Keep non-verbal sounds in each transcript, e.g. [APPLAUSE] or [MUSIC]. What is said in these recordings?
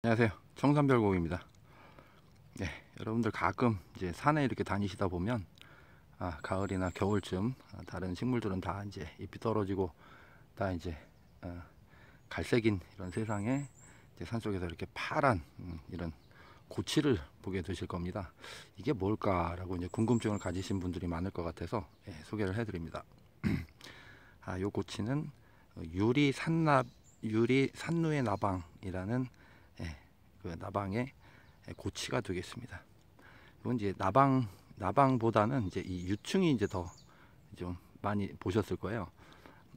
안녕하세요 청산별곡입니다 네, 여러분들 가끔 이제 산에 이렇게 다니시다 보면 아, 가을이나 겨울쯤 다른 식물들은 다 이제 잎이 떨어지고 다 이제 아, 갈색인 이런 세상에 산속에서 이렇게 파란 음, 이런 고치를 보게 되실 겁니다 이게 뭘까 라고 이제 궁금증을 가지신 분들이 많을 것 같아서 예, 소개를 해드립니다 [CLEARS THROAT] 아, 요 고치는 유리 산납 유리 산루의 나방이라는 그 나방의 고치가 되겠습니다. 이건 이제 나방 나방보다는 이제 이 유충이 이제 더 좀 많이 보셨을 거예요.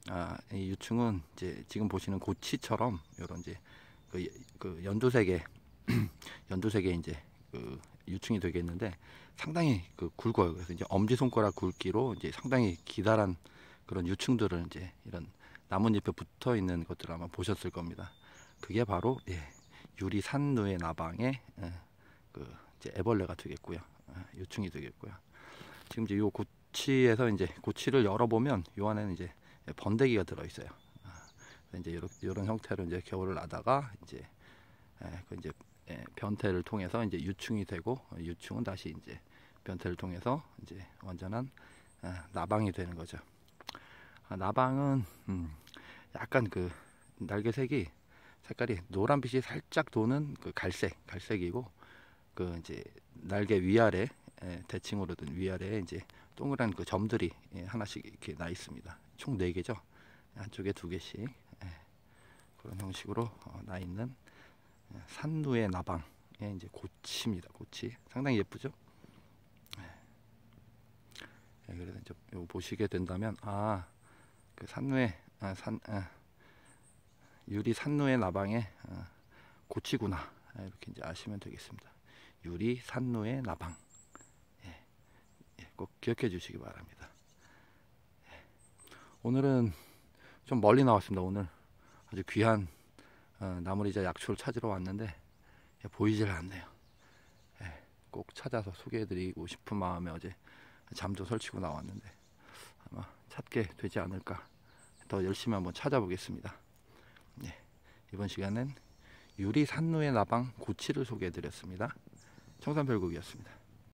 아, 이 유충은 이제 지금 보시는 고치처럼 이런 이제 그, 그 연두색의 [CLEARS THROAT] 연두색의 이제 그 유충이 되겠는데 상당히 그 굵어요. 그래서 이제 엄지 손가락 굵기로 이제 상당히 기다란 그런 유충들을 이제 이런 나뭇잎에 붙어 있는 것들 을 아마 보셨을 겁니다. 그게 바로 예, 유리 산루의 나방에 예, 그 이제 애벌레가 되겠고요. 유충이 예, 되겠고요. 지금 이제 요 고치에서 이제 고치를 열어보면 요 안에는 이제 번데기가 들어있어요. 예, 이제 요런, 요런 형태로 이제 겨울을 나다가 이제 그 이제 변태를 통해서 이제 유충이 되고 유충은 다시 이제 변태를 통해서 이제 완전한 나방이 되는 거죠. 아, 나방은 음, 약간 그 날개색이 색깔이 노란빛이 살짝 도는 그 갈색, 갈색이고 그 이제 날개 위아래 예, 대칭으로 된 위아래에 이제 동그란 그 점들이 예, 하나씩 이렇게 나 있습니다. 총 네 개죠. 한쪽에 두 개씩 예, 그런 형식으로 어, 나 있는 산누의 나방의 이제 고치입니다. 고치 상당히 예쁘죠. 예, 예 그래서 이제 보시게 된다면 아 그 산누의 아, 산 아, 유리 산노의 나방에 어, 고치구나 이렇게 이제 아시면 되겠습니다. 유리 산노의 나방 예, 예, 꼭 기억해 주시기 바랍니다. 예. 오늘은 좀 멀리 나왔습니다. 오늘 아주 귀한 어, 나물이자 약초를 찾으러 왔는데 보이질 않네요. 꼭 찾아서 소개해드리고 싶은 마음에 어제 잠도 설치고 나왔는데 아마 찾게 되지 않을까 더 열심히 한번 찾아보겠습니다. 네, 이번 시간은 유리 산노의 나방 고치를 소개해드렸습니다. 청산별곡이었습니다.